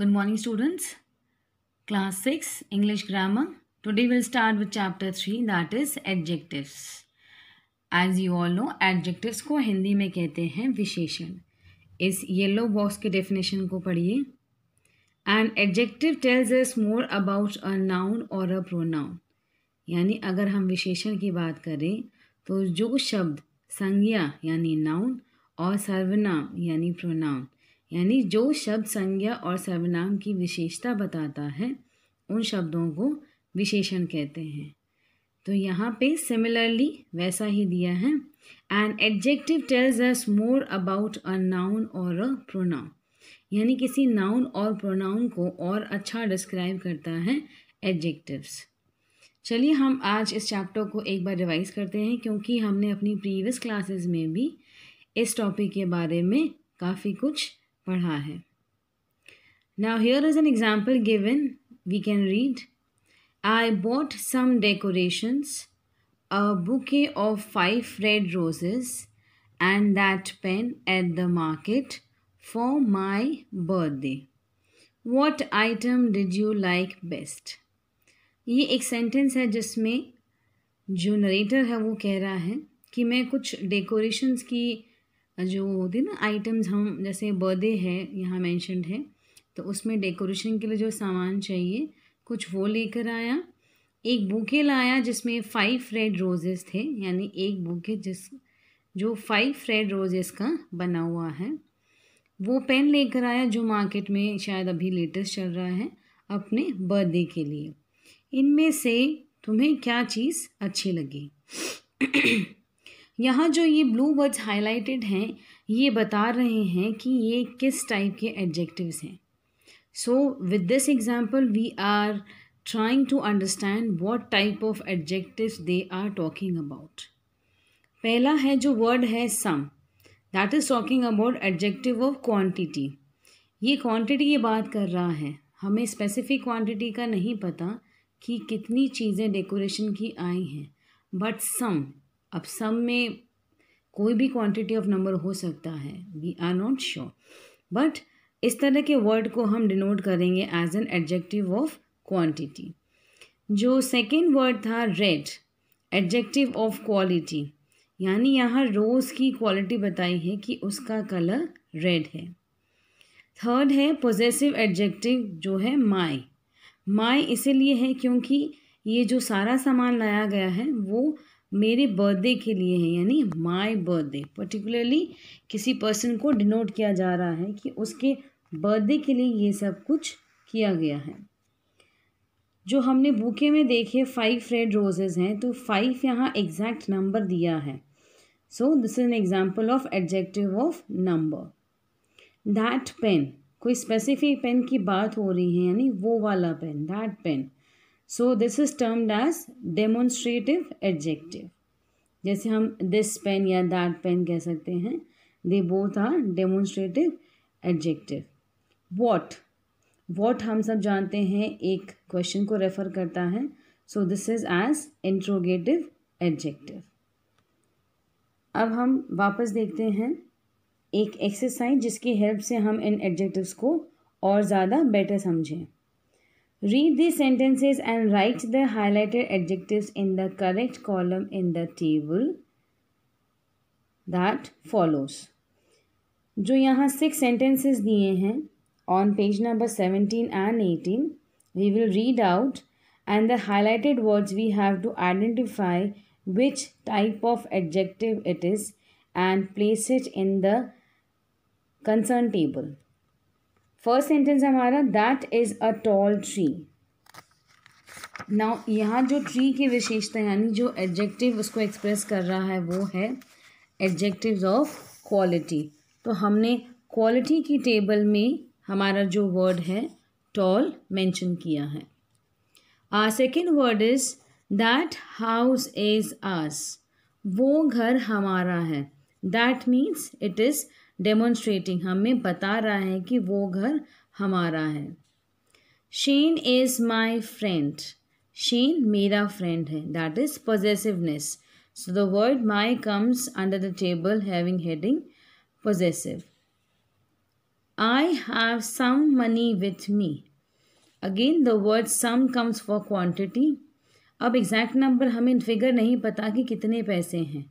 Good morning students class six English grammar Today will start with chapter three that is adjectives. As you all know adjectives को हिंदी में कहते हैं विशेषण इस yellow box के definition को पढ़िए and adjective tells us more about a noun और अ प्रोनाउन यानी अगर हम विशेषण की बात करें तो जो शब्द संज्ञा यानी नाउन और सर्वनाम यानी प्रोनाउन यानी जो शब्द संज्ञा और सर्वनाम की विशेषता बताता है उन शब्दों को विशेषण कहते हैं तो यहाँ पे सिमिलरली वैसा ही दिया है an adjective tells us more about a noun और अ प्रोनाउन यानी किसी नाउन और प्रोनाउन को और अच्छा डिस्क्राइब करता है एडजेक्टिव्स चलिए हम आज इस चैप्टर को एक बार रिवाइज करते हैं क्योंकि हमने अपनी प्रीवियस क्लासेस में भी इस टॉपिक के बारे में काफ़ी कुछ पढ़ा है now here is an example given we can read I bought some decorations a bouquet of five red roses and that pen at the market for my birthday what item did you like best ये एक sentence है जिसमें जो narrator है वो कह रहा है कि मैं कुछ डेकोरेशंस की जो होते हैं ना आइटम्स हम जैसे बर्थडे है यहाँ मैंशनड है तो उसमें डेकोरेशन के लिए जो सामान चाहिए कुछ वो लेकर आया एक बुके लाया जिसमें फाइव रेड रोजेस थे यानी एक बुके जिस जो फाइव रेड रोजेस का बना हुआ है वो पेन लेकर आया जो मार्केट में शायद अभी लेटेस्ट चल रहा है अपने बर्थडे के लिए इनमें से तुम्हें क्या चीज़ अच्छी लगी यहाँ जो ये ब्लू वर्ड्स हाईलाइटेड हैं ये बता रहे हैं कि ये किस टाइप के एडजेक्टिव्स हैं so with this example we are trying to understand what type of adjectives they are talking about पहला है जो वर्ड है some that is talking about adjective of quantity ये क्वांटिटी की बात कर रहा है हमें स्पेसिफिक क्वांटिटी का नहीं पता कि कितनी चीज़ें डेकोरेशन की आई हैं बट सम अब सम में कोई भी क्वांटिटी ऑफ नंबर हो सकता है we are not sure but इस तरह के वर्ड को हम डिनोट करेंगे as an adjective of quantity जो सेकेंड वर्ड था रेड एडजेक्टिव ऑफ क्वालिटी यानी यहाँ रोज़ की क्वालिटी बताई है कि उसका कलर रेड है थर्ड है पॉजिटिव एडजेक्टिव जो है माय माय इसीलिए है क्योंकि ये जो सारा सामान लाया गया है वो मेरे बर्थडे के लिए है यानी माय बर्थडे पर्टिकुलरली किसी पर्सन को डिनोट किया जा रहा है कि उसके बर्थडे के लिए ये सब कुछ किया गया है जो हमने बुके में देखे फाइव रेड रोजेज हैं तो फाइव यहाँ एग्जैक्ट नंबर दिया है so this is an example of adjective of number that pen कोई स्पेसिफिक पेन की बात हो रही है यानी वो वाला pen that pen so this is termed as demonstrative adjective जैसे हम दिस पेन या दैट पेन कह सकते हैं they both are demonstrative adjective what what हम सब जानते हैं एक क्वेश्चन को रेफर करता है so this is as interrogative adjective अब हम वापस देखते हैं एक एक्सरसाइज जिसकी हेल्प से हम इन एडजेक्टिव्स को और ज़्यादा बेटर समझें Read these sentences and write the highlighted adjectives in the correct column in the table that follows. जो यहाँ six sentences दिए हैं on page number 17 and 18 we will read out and the highlighted words we have to identify which type of adjective it is and place it in the concern table first sentence हमारा that is a tall tree now यहाँ जो tree की विशेषता यानी जो adjective उसको express कर रहा है वो है एडजेक्टिव ऑफ क्वालिटी तो हमने क्वालिटी की टेबल में हमारा जो वर्ड है टॉल मेंशन किया है a second word is that house is ours वो घर हमारा है that means it is demonstrating हमें बता रहा है कि वो घर हमारा है शीन इज माई फ्रेंड शीन मेरा फ्रेंड है that is positiveness so the word my comes under the table having heading positive I have some money with me again the word some comes for quantity अब exact number हमें figure नहीं पता कि कितने पैसे हैं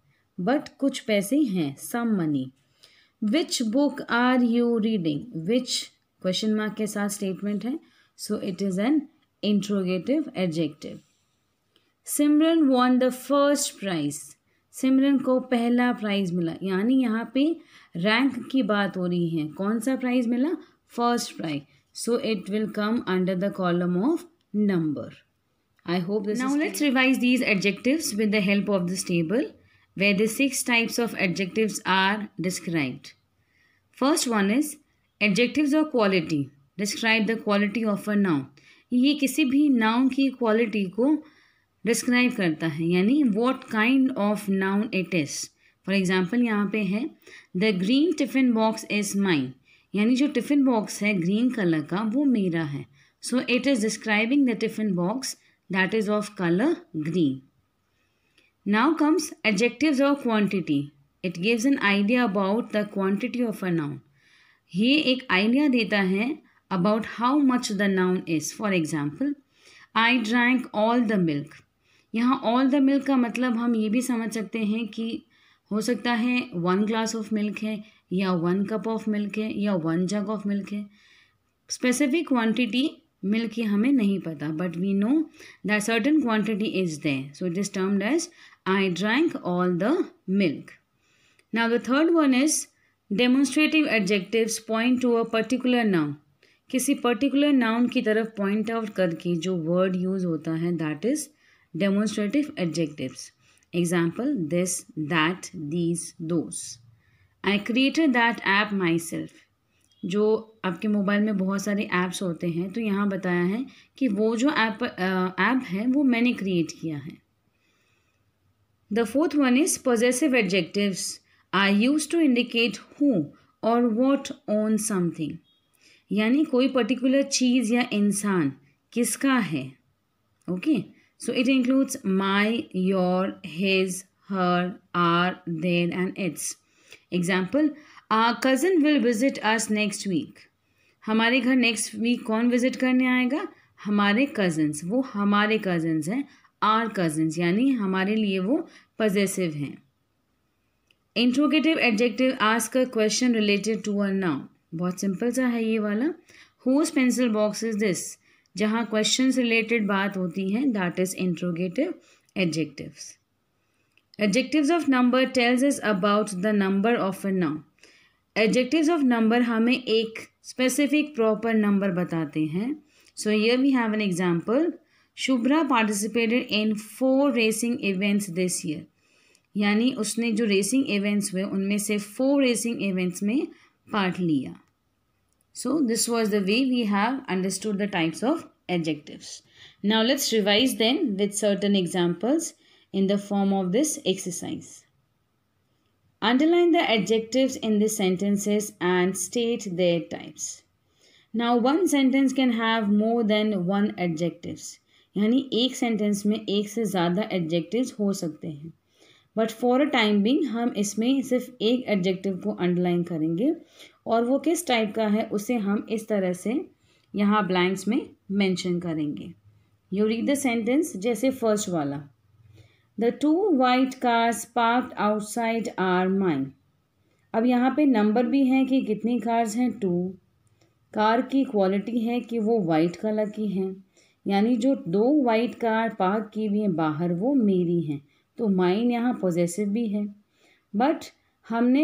but कुछ पैसे हैं some money which book are you reading which question mark के साथ स्टेटमेंट है so it is an interrogative adjective Simran won the first prize Simran को पहला प्राइज मिला यानी यहाँ पे रैंक की बात हो रही है कौन सा प्राइज मिला first prize so it will come under the column of number I hope this now let's revise these adjectives with the help of this table where the six types of adjectives are described. First one is adjectives of quality. Describe the quality of a noun. ये किसी भी noun की quality को describe करता है यानी what kind of noun it is. for example यहाँ पे है the green tiffin box is mine यानी जो tiffin box है green color का वो मेरा है so it is describing the tiffin box that is of color green Now comes adjectives or quantity. It gives an idea about the quantity of a noun. ये एक idea देता है about how much the noun is for example I drank all the milk यहाँ all the milk का मतलब हम ये भी समझ सकते हैं कि हो सकता है वन ग्लास ऑफ मिल्क है या वन कप ऑफ मिल्क है या वन जग ऑफ मिल्क है स्पेसिफिक क्वांटिटी मिल्क की हमें नहीं पता but we know that certain quantity is there so it is termed as I drank all the milk. Now the third one is demonstrative adjectives point to a particular noun. किसी particular noun की तरफ point out करके जो word use होता है that is demonstrative adjectives. Example this, that, these, those. I created that app myself. जो आपके mobile में बहुत सारे ऐप्स होते हैं तो यहाँ बताया है कि वो जो ऐप ऐप है वो मैंने क्रिएट किया है The fourth one is possessive adjectives are used to indicate who or what owns something. यानी कोई पर्टिकुलर चीज़ या इंसान किसका है okay so it includes my your his her our their and its example a cousin will visit us next week हमारे घर next week कौन visit करने आएगा हमारे कज़न्स वो हमारे कज़न्स हैं आर कजन्स यानी हमारे लिए वो पजेसिव हैं interrogative adjective ask a question related to a noun बहुत सिंपल सा है ये वाला whose pencil box is this जहाँ क्वेश्चन रिलेटेड बात होती है that is interrogative adjectives adjectives of number tells is about the number of a noun adjectives of number हमें एक स्पेसिफिक प्रॉपर नंबर बताते हैं so here we have an example Shubhra participated in four racing events this year. यानी उसने जो racing events हुए उनमें से four racing events में part लिया So this was the way we have understood the types of adjectives. Now let's revise them with certain examples in the form of this exercise. Underline the adjectives in the sentences and state their types. Now one sentence can have more than one adjectives. यानी एक sentence में एक से ज़्यादा adjectives हो सकते हैं but for a time being हम इसमें सिर्फ एक एडजेक्टिव को अंडरलाइन करेंगे और वो किस टाइप का है उसे हम इस तरह से यहाँ ब्लैंक्स में मेंशन करेंगे यू रीड द सेंटेंस जैसे फर्स्ट वाला the two white cars park outside are mine अब यहाँ पे नंबर भी है कि कितनी कार्स हैं टू कार की क्वालिटी है कि वो वाइट कलर की हैं यानी जो दो वाइट कार पार्क की हुई हैं बाहर वो मेरी हैं तो माइन यहाँ पॉजेसिव भी है बट हमने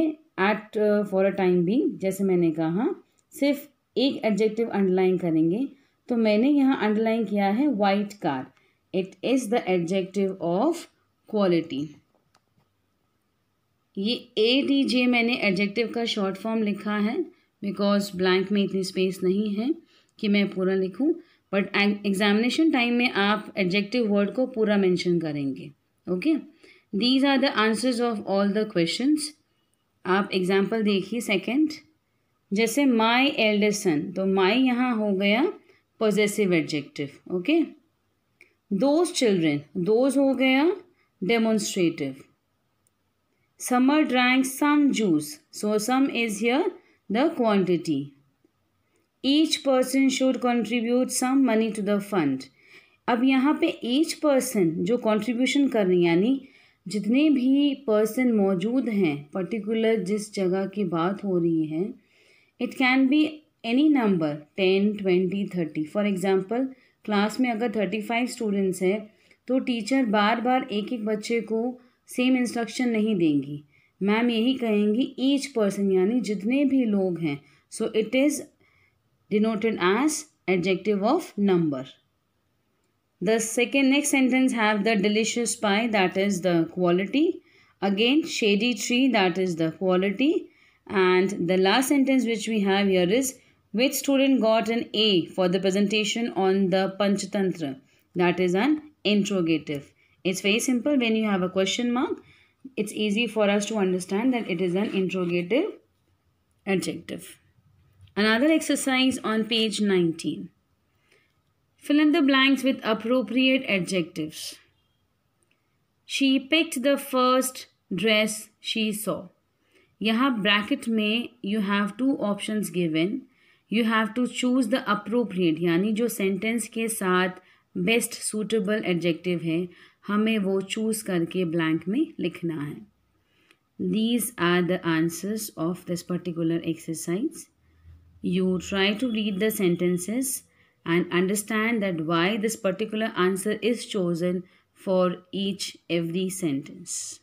एट फॉर अ टाइम भी जैसे मैंने कहा सिर्फ एक एडजेक्टिव अंडरलाइन करेंगे तो मैंने यहाँ अंडरलाइन किया है white car it is the adjective of quality ये ए टी जे मैंने एडजेक्टिव का शॉर्ट फॉर्म लिखा है बिकॉज ब्लैंक में इतनी स्पेस नहीं है कि मैं पूरा लिखूं बट एग्जामिनेशन टाइम में आप एडजेक्टिव वर्ड को पूरा मेंशन करेंगे okay these are the answers of all the questions आप एग्जांपल देखिए सेकंड जैसे माय एल्डेस्ट सन तो माय यहाँ हो गया possessive adjective okay those children those हो गया demonstrative summer drinking some juice so some is here the quantity each person should contribute some money to the fund अब यहाँ पे ईच पर्सन जो कॉन्ट्रीब्यूशन कर रही यानी जितने भी पर्सन मौजूद हैं पर्टिकुलर जिस जगह की बात हो रही है it can be any number ten twenty thirty for example class में अगर थर्टी फाइव स्टूडेंट्स हैं तो टीचर बार बार एक एक बच्चे को सेम इंस्ट्रक्शन नहीं देंगी मैम यही कहेंगी ईच पर्सन यानी जितने भी लोग हैं so it is denoted as adjective of number. The second next sentence have the delicious pie that is the quality. Again shady tree that is the quality. And the last sentence which we have here is which student got an A for the presentation on the Panchatantra. That is an interrogative. It's very simple when you have a question mark. It's easy for us to understand that it is an interrogative adjective. Another exercise on page 19. Fill in the blanks with appropriate adjectives. She picked the first dress she saw. Yaha bracket mein you have two options given. You have to choose the appropriate yani jo sentence ke saath best suitable adjective hai. Hame wo choose karke blank mein likhna hai. These are the answers of this particular exercise you try to read the sentences and understand that why this particular answer is chosen for each every sentence.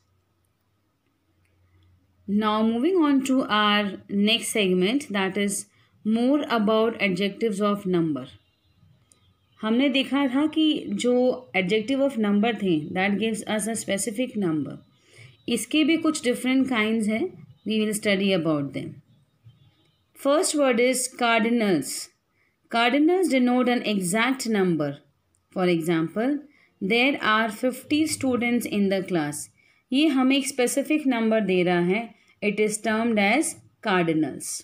Now moving on to our next segment that is more about adjectives of number. हमने देखा था कि जो adjective of number थे that gives us a specific number इसके भी कुछ different kinds हैं we will study about them First word is cardinals. Cardinals denote an exact number. For example, there are 50 students in the class. ये हमें specific number दे रहा है. It is termed as cardinals.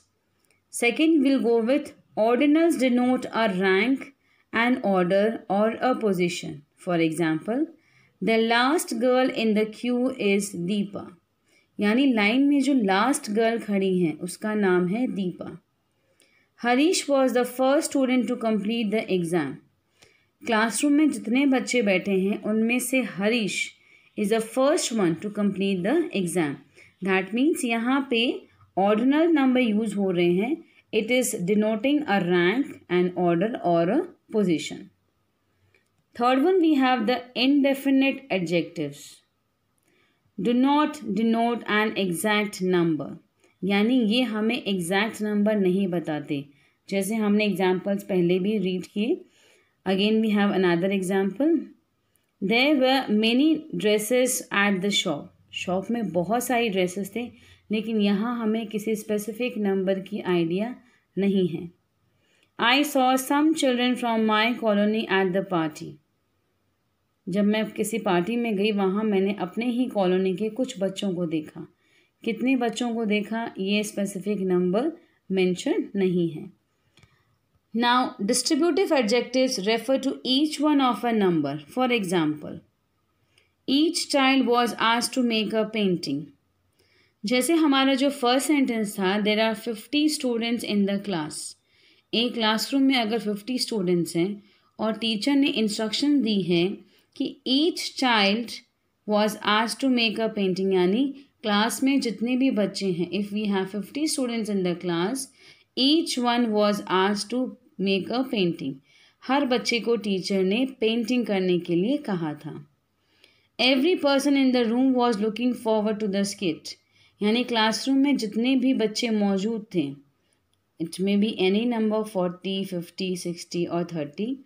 Second, we'll go with ordinals denote a rank, an order or a position. For example, the last girl in the queue is Deepa. यानी line में जो last girl खड़ी है उसका नाम है Deepa Harish was the first student to complete the exam classroom में जितने बच्चे बैठे हैं उनमें से Harish is the first one to complete the exam that means यहाँ पे ऑर्डिनल नंबर यूज़ हो रहे हैं it is denoting a rank and order और a position third one we have the indefinite adjectives do not denote an exact number यानी ये हमें exact number नहीं बताते जैसे हमने एग्जाम्पल्स पहले भी रीड किए again we have another example there were many dresses at the shop shop में बहुत सारी ड्रेसेस थे लेकिन यहाँ हमें किसी स्पेसिफिक नंबर की आइडिया नहीं है I saw some children from my colony at the party जब मैं किसी पार्टी में गई वहाँ मैंने अपने ही कॉलोनी के कुछ बच्चों को देखा कितने बच्चों को देखा ये स्पेसिफिक नंबर मेंशन नहीं है now distributive adjective refer to each one of a number for example each child was आज टू मेक अ पेंटिंग जैसे हमारा जो फर्स्ट सेंटेंस था there are fifty students in the class एक classroom में अगर फिफ्टी स्टूडेंट्स हैं और टीचर ने इंस्ट्रक्शन दी है कि ईच चाइल्ड वॉज आज टू मेक अ पेंटिंग यानी क्लास में जितने भी बच्चे हैं if we have fifty students in the class each one was आज टू मेक अ पेंटिंग हर बच्चे को टीचर ने पेंटिंग करने के लिए कहा था every person in the room was looking forward to the skit यानी क्लासरूम में जितने भी बच्चे मौजूद थे it may be any number forty fifty sixty और थर्टी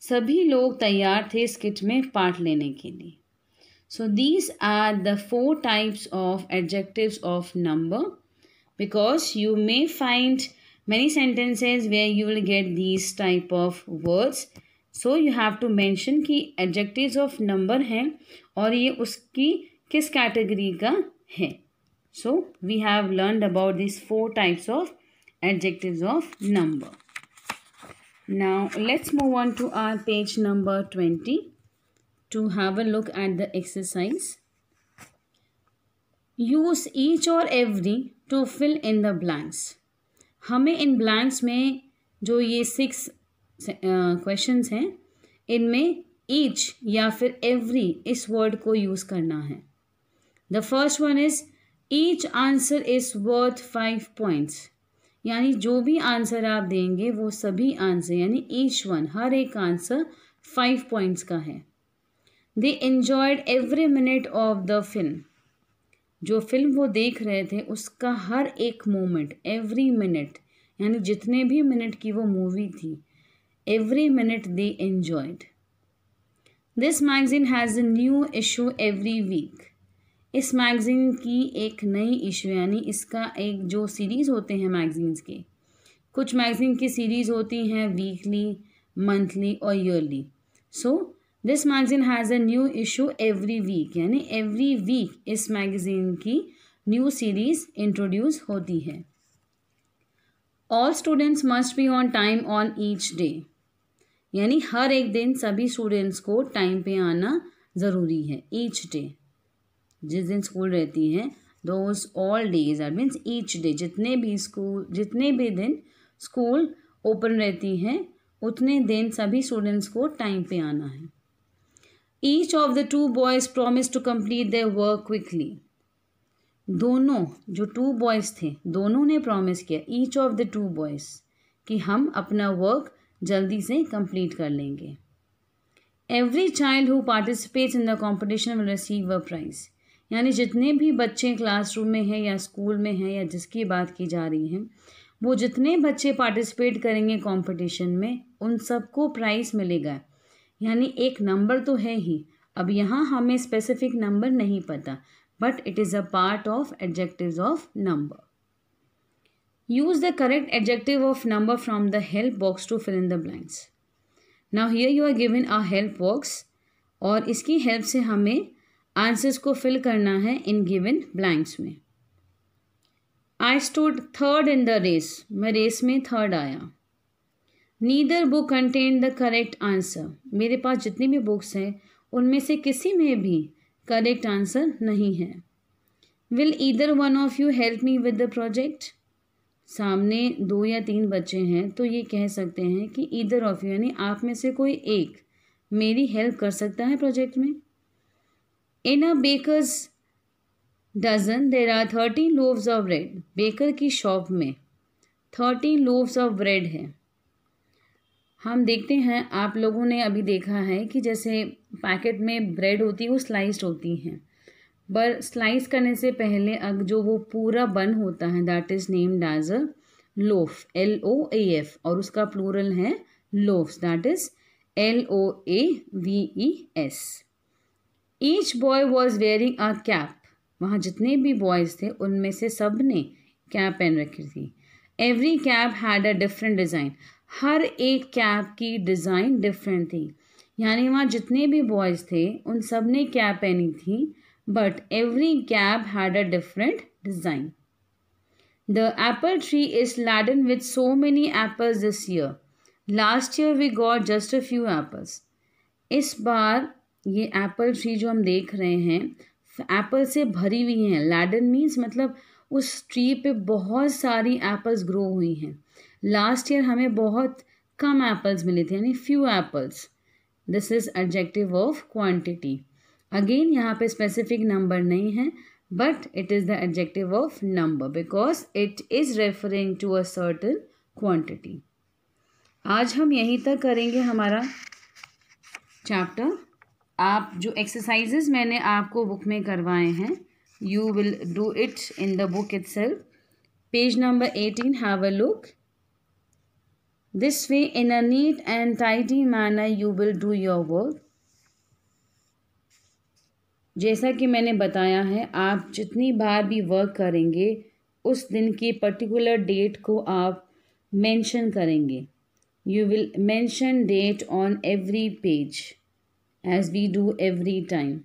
सभी लोग तैयार थे स्किट में पार्ट लेने के लिए so these are the four types of adjectives of number because you may find many sentences where you will get these type of words so you have to mention कि adjective of number हैं और ये उसकी किस category का है so we have learn about this four types of adjective of number Now let's move on to our page number 20 to have a look at the exercise. Use each or every to fill in the blanks. हमें इन blanks में जो ये six questions हैं इनमें each या फिर every इस word को use करना है The first one is each answer is worth five points. यानी जो भी आंसर आप देंगे वो सभी आंसर यानी ईच वन हर एक आंसर फाइव पॉइंट्स का है they enjoyed every minute of the film जो फिल्म वो देख रहे थे उसका हर एक मोमेंट एवरी मिनट यानी जितने भी मिनट की वो मूवी थी every minute they enjoyed this magazine has a new issue every week इस मैगज़ीन की एक नई इशू यानी इसका एक जो सीरीज़ होते हैं मैगज़ीन्स के कुछ मैगज़ीन की सीरीज़ होती हैं वीकली मंथली और yearly so this magazine has a new issue every week यानी एवरी वीक इस मैगज़ीन की न्यू सीरीज़ इंट्रोड्यूस होती है all students must be on time on each day यानी हर एक दिन सभी स्टूडेंट्स को टाइम पे आना ज़रूरी है ईच डे जिस दिन स्कूल रहती हैं those all days are means each day जितने भी स्कूल जितने भी दिन स्कूल ओपन रहती हैं उतने दिन सभी स्टूडेंट्स को टाइम पे आना है each of the two boys promise to complete their work quickly दोनों जो टू बॉयज़ थे दोनों ने प्रॉमिस किया each of the two boys कि हम अपना वर्क जल्दी से कंप्लीट कर लेंगे every child who participates in the competition will receive a prize यानी जितने भी बच्चे क्लासरूम में हैं या स्कूल में हैं या जिसकी बात की जा रही है वो जितने बच्चे पार्टिसिपेट करेंगे कंपटीशन में उन सबको प्राइज़ मिलेगा यानी एक नंबर तो है ही अब यहाँ हमें स्पेसिफिक नंबर नहीं पता but it is a part of adjective of number use the correct adjective of number from the help box to fill in the blanks now here you are given a help box और इसकी help से हमें answers को fill करना है इन given blanks में I stood third in the race मैं race में थर्ड आया neither book contain the correct answer मेरे पास जितनी भी बुक्स हैं उनमें से किसी में भी करेक्ट आंसर नहीं है will either one of you help me with the project सामने दो या तीन बच्चे हैं तो ये कह सकते हैं कि ईदर ऑफ यू यानी आप में से कोई एक मेरी हेल्प कर सकता है प्रोजेक्ट में in a baker's dozen there are thirteen loaves of bread baker की शॉप में थर्टीन लोव्स ऑफ ब्रेड है हम देखते हैं आप लोगों ने अभी देखा है कि जैसे पैकेट में ब्रेड होती है वो स्लाइस्ड होती हैं पर स्लाइस करने से पहले अग जो वो पूरा बन होता है that is named as a loaf L O A F और उसका प्लूरल है loaves that is L O A V E S each boy was wearing a cap वहाँ जितने भी बॉयज़ थे उनमें से सब ने कैप पहन रखी थी every cap had a different design हर एक कैप की डिज़ाइन डिफरेंट थी यानी वहाँ जितने भी बॉयज़ थे उन सब ने कैप पहनी थी but every cap had a different design the apple tree is laden with so many apples this year last year we got just a few apples इस बार ये एप्पल ट्री जो हम देख रहे हैं एप्पल से भरी हुई हैं लैडन मीन्स मतलब उस ट्री पे बहुत सारी एप्पल्स ग्रो हुई हैं लास्ट ईयर हमें बहुत कम एप्पल्स मिले थे यानी few apples this is adjective of quantity again यहाँ पे स्पेसिफिक नंबर नहीं है but it is the adjective of number because it is referring to a certain quantity आज हम यहीं तक करेंगे हमारा चैप्टर आप जो एक्सरसाइज मैंने आपको बुक में करवाए हैं you will do it in the book itself page number eighteen have a look this way in a neat and tidy manner you will do your work जैसा कि मैंने बताया है आप जितनी बार भी वर्क करेंगे उस दिन की पर्टिकुलर डेट को आप मेंशन करेंगे you will mention date on every page as we do every time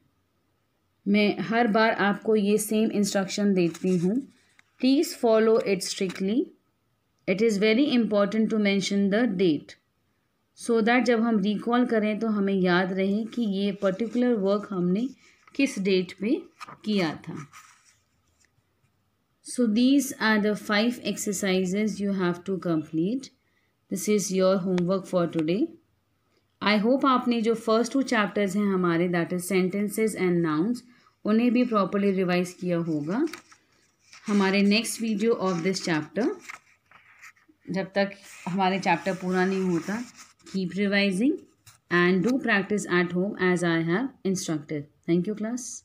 मैं हर बार आपको ये सेम इंस्ट्रक्शन देती हूँ please follow it strictly it is very important to mention the date so that जब हम रिकॉल करें तो हमें याद रहे कि ये पर्टिकुलर वर्क हमने किस डेट पे किया था so these are the five exercises you have to complete this is your homework for today I hope आपने जो फर्स्ट टू चैप्टर्स हैं हमारे that is sentences and nouns उन्हें भी प्रॉपरली रिवाइज किया होगा हमारे next video of this chapter जब तक हमारे चैप्टर पूरा नहीं होता keep revising and do practice at home as I have instructed thank you class